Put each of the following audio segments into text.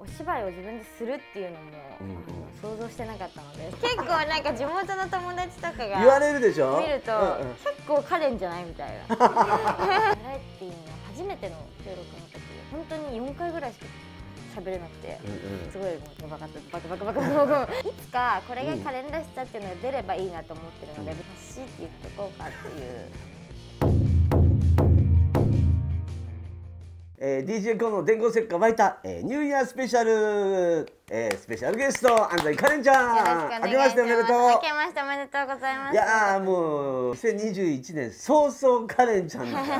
お芝居を自分でするっていうのも、想像してなかったので結構なんか地元の友達とかが言われるでしょ見ると、結構カレンじゃないみたいなバ ラエティーの初めての収録の時本当に4回ぐらいしか喋れなくて、すごいもうバカバカバカバカバカバカいつかこれがカレンらしさっていうのが出ればいいなと思ってるので、うん、って言っとこうかっていう。DJ コンの伝言石火湧いた、えー、ニューイヤースペシャル、えー、スペシャルゲスト安西カレンちゃんあけましておめでとうあけましておめでとうございますいやもう2021年早々カレンちゃんでから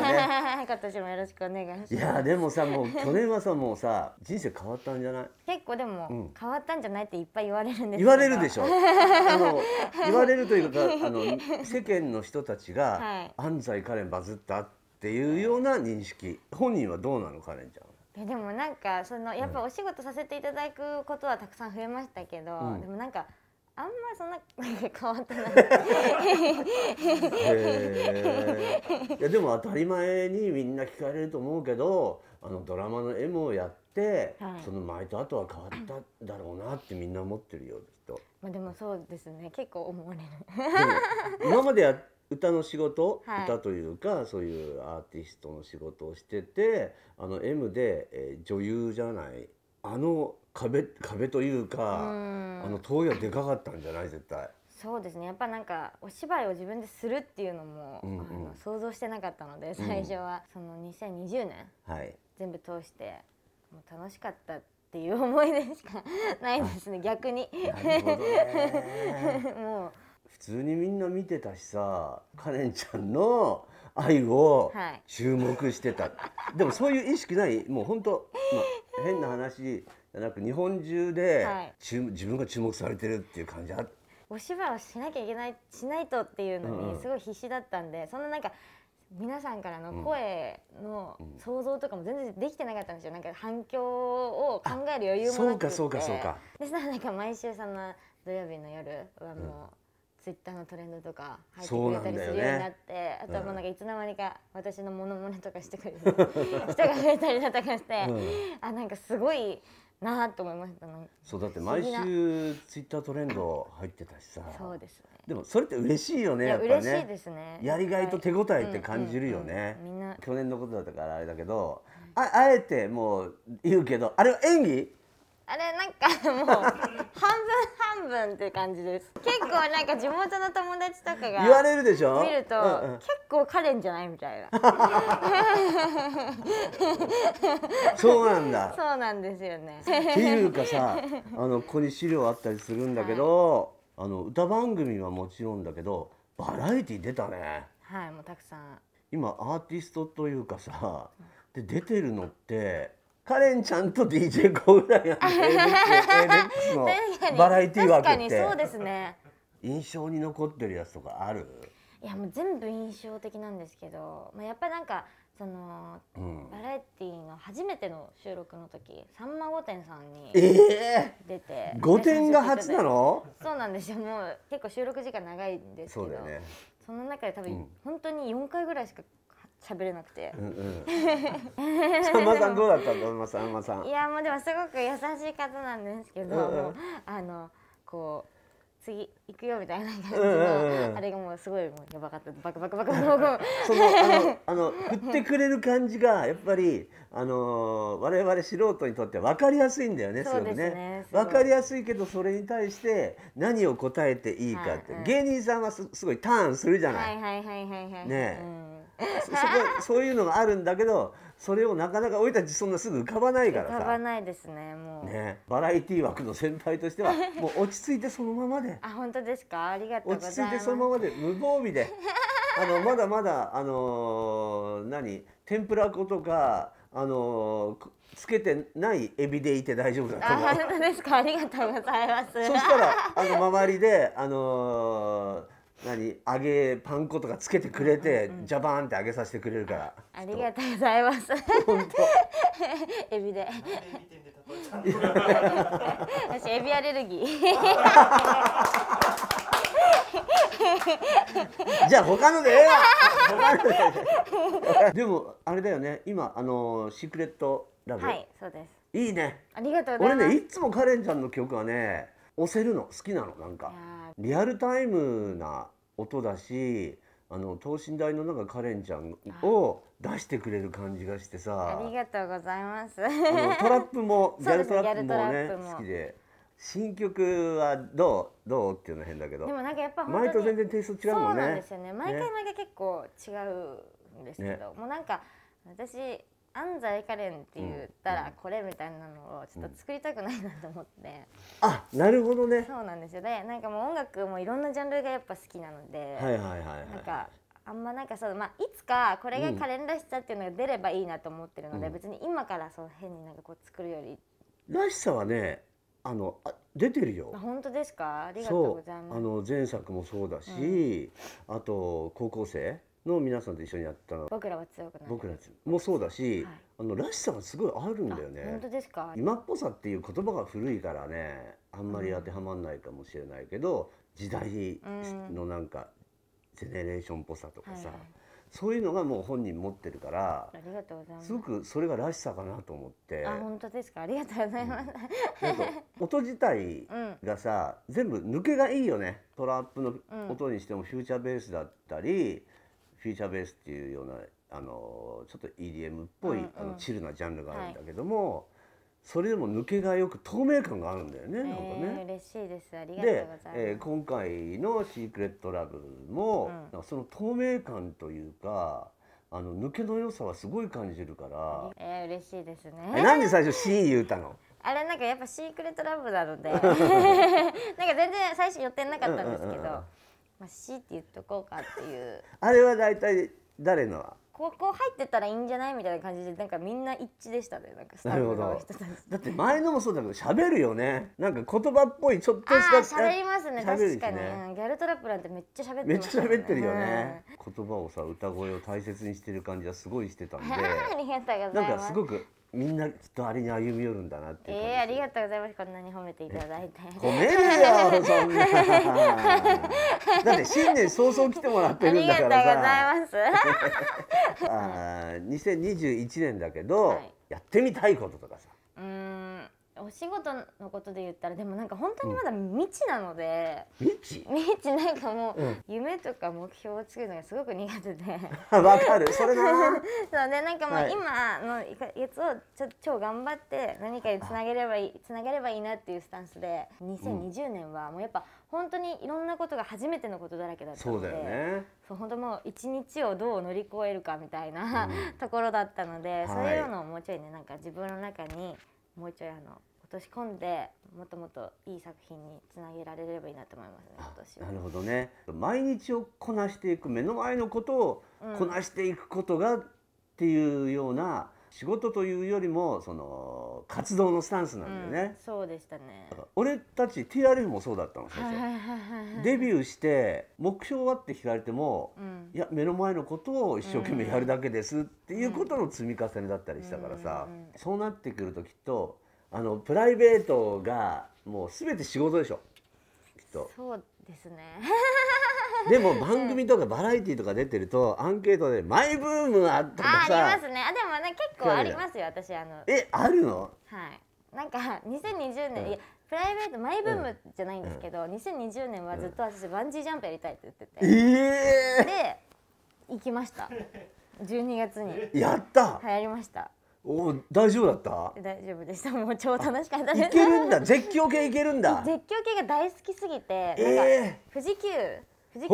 ね 今年もよろしくお願いしますいやでもさもう 去年はさもうさ人生変わったんじゃない結構でも、うん、変わったんじゃないっていっぱい言われるんです言われるでしょ あの言われるというかあの世間の人たちが、はい、安西カレンバズったってっていうような認識本人はどうなのカレンちゃんえでもなんかそのやっぱお仕事させていただくことはたくさん増えましたけど、うん、でもなんかあんまそんな 変わってないえー。いやでも当たり前にみんな聞かれると思うけどあのドラマの M をやって、はい、その前と後は変わっただろうなってみんな思ってるよきっと。まあでもそうですね結構思われる。今までや歌の仕事、はい歌というかそういうアーティストの仕事をしててあの M で、えー女優じゃないあの壁壁というか、あの遠いはでかかったんじゃない絶対。そうですねやっぱなんかお芝居を自分でするっていうのも、うんうんあの想像してなかったので最初は、その2020年はい全部通してもう楽しかったっていう思いでしかないですね逆になるほどね もう普通にみんな見てたしさカレンちゃんの愛を注目してた、はい、でもそういう意識ないもう本当、まあ、変な話じゃなく日本中で、はい、自分が注目されてるっていう感じあお芝居をしなきゃいけないしないとっていうのにすごい必死だったんで、うん、そんななんか皆さんからの声の想像とかも全然できてなかったんですよ、なんか反響を考える余裕もなくてそうかそうかそうかでさなんか毎週その土曜日の夜はもツイッターのトレンドとか入ってくれたりするようになって、ね、あとはもうなんかいつの間にか私のものまねとかしてくれる人が増えたりだとかして、うん、あなんかすごいなと思いましたそうだって毎週ツイッタートレンド入ってたしさそうですねでもそれって嬉しいよねやっぱね嬉しいですねやりがいと手応えって感じるよね、みんな去年のことだったからあれだけど、はい、ああえてもう言うけどあれは演技あれなんかもう半分半半分って感じです結構なんか地元の友達とかが言われるでしょ見ると、うんうん、結構カレンじゃないみたいなそうなんだそうなんですよねっていうかさ あのここに資料あったりするんだけど、はい、あの歌番組はもちろんだけどバラエティ出たねはいもうたくさん今アーティストというかさで出てるのってカレンちゃんと DJ 子ぐらいなんで a x のバラエティー枠ってそうですね印象に残ってるやつとかあるいやもう全部印象的なんですけど、まあ、やっぱなんかその、うん、バラエティーの初めての収録の時「さんま御殿」さんに出て御殿、ー、が初なのそうなんですよもう結構収録時間長いんですけどそ,、ね、その中で多分、うん、本当に4回ぐらいしか喋れなくて。うんうん。さまさんどうだったの？さんまさん。いやもうでもすごく優しい方なんですけど、うんうん、あのこう。次行くよみたいな感じの、あれがもうすごいもうやばかったバクバクバクバク そのあのあの振ってくれる感じがやっぱりあの我々素人にとってわかりやすいんだよねすごくねかりやすいけどそれに対して何を答えていいかって、はいはい、芸人さんはすごいターンするじゃない。はいはいはいはい、はい、ね、うん そこそういうのがあるんだけどそれをなかなか俺たちそんなすぐ浮かばないからさ浮かばないですねもうねバラエティー枠の先輩としては もう落ち着いてそのままであ本当ですかありがとう落ち着いてそのままで無防備で あのまだまだあのー、何天ぷら粉とかあのー、つけてないエビでいて大丈夫だと思うあ本当ですかありがとうございますそしたらあの周りであのー何揚げパン粉とかつけてくれて、うんうん、ジャバーンって揚げさせてくれるからありがとうございます本当 エビで私エビアレルギーじゃあ他のでええわでもあれだよね今あのシークレットラブはいそうですいいねありがとうございます俺ねいつもカレンちゃんの曲はね押せるの好きなのなんかリアルタイムな音だしあの等身大のなんかカレンちゃんを出してくれる感じがしてさありがとうございますトラップも ギャルトラップもね、ね、好きで新曲はどうどうっていうの変だけどでもなんかやっぱ前と全然テイスト違うもんねそうなんですよね毎回毎回結構違うんですけど、ね、もうなんか私安西カレンって言ったらこれみたいなのをちょっと作りたくないなと思って、うん、あなるほどねそうなんですよでなんかもう音楽もいろんなジャンルがやっぱ好きなのでなんかあんまなんかそのまあいつかこれがカレンらしさっていうのが出ればいいなと思ってるので、うん、別に今からその変になんかこう作るよりらしさはねあのあ出てるよ。本当ですか。ありがとうございます。あの前作もそうだし、うん、あと高校生の皆さんと一緒にやった僕らは強くなる僕らもそうだし、はい、あのらしさがすごいあるんだよね本当ですか今っぽさっていう言葉が古いからねあんまり当てはまらないかもしれないけど、うん、時代のなんか、ジェネレーションっぽさとかさ、はい、そういうのがもう本人持ってるからありがとうございますすごくそれがらしさかなと思ってあ本当ですかありがとうございます、うん、音自体がさ、うん、全部抜けがいいよねトラップの音にしてもフューチャーベースだったり、フューチャーベースっていうようなあのちょっと EDM っぽい、うんうん、あのチルなジャンルがあるんだけども、はい、それでも抜けがよく透明感があるんだよね、えー、なんかね。嬉しいですありがとうございます。えー、今回の「シークレットラブも、うん、その透明感というか。あの抜けの良さはすごい感じるから。えー、嬉しいですね。えなんで最初シーン言うたの？あれなんかやっぱシークレットラブなので なんか全然最初予定なかったんですけど。うんうんうんまあ、C って言っとこうかっていうあれは大体誰のここ入ってたらいいんじゃないみたいな感じでなんかみんな一致でしたねなんかスタッフの人たちだって前のもそうだけど喋るよねなんか言葉っぽいちょっとした喋りますね、ね、確かに、ね、ギャルトラップなんてめっちゃ喋って、ね、めっちゃ喋ってるよね、うん、言葉をさ歌声を大切にしてる感じはすごいしてたんでなんかすごくみんなきっとあれに歩み寄るんだなってええー、ありがとうございますこんなに褒めていただいて褒 めるよそんなだって新年早々来てもらってるんだからさありがとうございます ああ、2021年だけど、はい、やってみたいこととかさお仕事のことで言ったらでもなんか本当にまだ未知なので、うん、未知未知なんかもう、うん、夢とか目標をつけるのがすごく苦手で わかるそれが そうでなんかもう今のやつをちょ超頑張って何かにつなげればいいつなげればいいなっていうスタンスで2020年はもうやっぱ本当にいろんなことが初めてのことだらけだったのでそうだよねそう本当もう一日をどう乗り越えるかみたいな、うん、ところだったので、はい、そういうのをもうちょいねなんか自分の中にもうちょいあの落とし込んでもっともっといい作品につなげられればいいなと思いますね今年は。なるほどね毎日をこなしていく目の前のことをこなしていくことが、っていうような仕事というよりもその活動のスタンスなんだよね、うん、そうでしたね俺たち TRF もそうだったの最初デビューして目標はって聞かれても、うん、いや目の前のことを一生懸命やるだけですっていうことの積み重ねだったりしたからさ、うん、そうなってくるときっとあのプライベートがもうすべて仕事でしょきっとそうですね でも番組とかバラエティーとか出てるとアンケートでマイブームあったとさありますねあでもね結構ありますよ私あのえあるのはいなんか2020年、うん、いやプライベートマイブームじゃないんですけど、うん、2020年はずっと私、バンジージャンプやりたいって言っててええー、で行きました12月にやった流行りましたお大丈夫だった大丈夫でしたもう超楽しかったですいけるんだ絶叫系いけるんだ絶叫系が大好きすぎて、えー、富士急富士急富士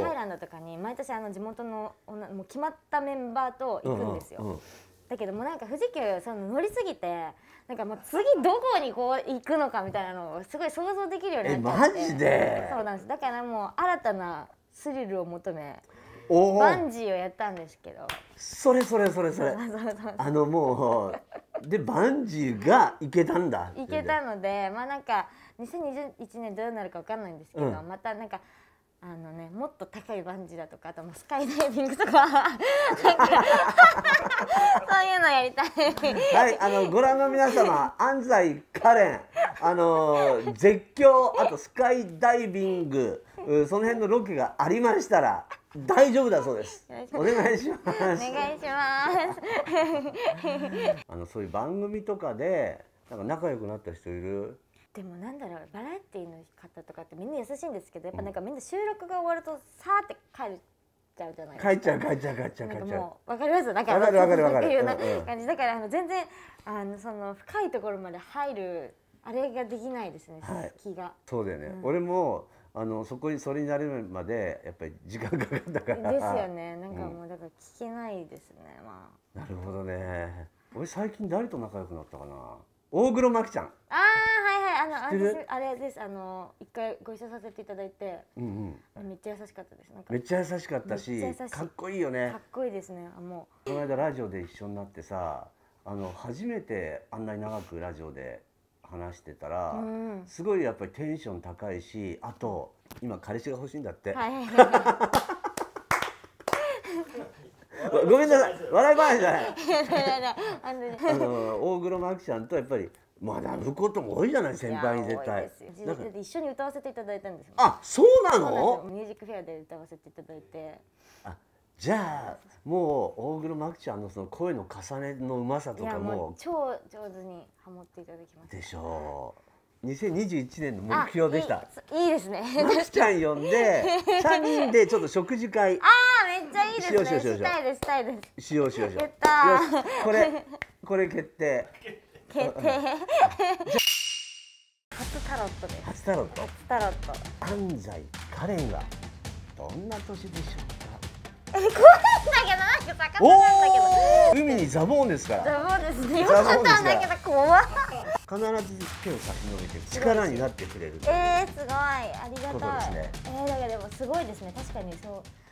急ハイランドとかに毎年あの地元の女もう決まったメンバーと行くんですよ、うんうんうん、だけどもなんか富士急その乗りすぎてなんかもう次どこにこう行くのかみたいなのをすごい想像できるようになってえマジでそうなんですだからもう新たなスリルを求めバンジーをやったんですけどそれそれそれそれあのもうでバンジーがいけたんだいけたのでまあなんか2021年どうなるか分かんないんですけど、うん、またなんかあのね、もっと高いバンジーだとかあともスカイダイビングとかそういうのやりたいはいあのご覧の皆様安西カレンあの絶叫あとスカイダイビングその辺のロケがありましたら大丈夫だそうです。お願いします。お願いします。あのそういう番組とかでなんか仲良くなった人いる？でもなんだろうバラエティーの方とかってみんな優しいんですけどやっぱなんかみんな収録が終わるとさーって帰る。ちゃうじゃない帰っちゃう帰っちゃう帰っちゃう帰っちゃう。わかりますなかわかるわかるわかる。いうな感じだからあの全然あのその深いところまで入るあれができないですね。はい、気が。そうだよね。俺も。あのそこにそれになるまでやっぱり時間かかったからですよねなんかもうだから聞けないですね、うん、まあなるほどね俺最近誰と仲良くなったかな大黒摩季ちゃんああはいはいあのあれですあの一回ご一緒させていただいて、うんうん、めっちゃ優しかったですめっちゃ優しかったしかっこいいよねかっこいいですねあもうこの間ラジオで一緒になってさあの初めてあんなに長くラジオで話してたら、うん、すごいやっぱりテンション高いしあと今彼氏が欲しいんだって。ごめんなさい笑い声じゃない。あの、大黒摩季ちゃんとやっぱり学ぶことも多いじゃない先輩に絶対一緒に歌わせていただいたんですあそうなのミュージックフェアで歌わせていただいてじゃあもう大黒摩季ちゃんのその声の重ねのうまさとかも超上手にハモっていただきましたでしょう2021年の目標でしたいいですね摩季ちゃん呼んで 三人でちょっと食事会ああめっちゃいいですねししたいですしたいですしようしようしようこれこれ決定決定 初タロットです初タロット初タロット安西カレンがどんな年でしょう怖いんだけどなんか魚なんだけど海にザボンですからザボンですねよかったんだけど怖い必ず手を先に伸びて力になってくれるえー、すごいありがたいい、ね、えー、だけどでもすごいですね確かにそう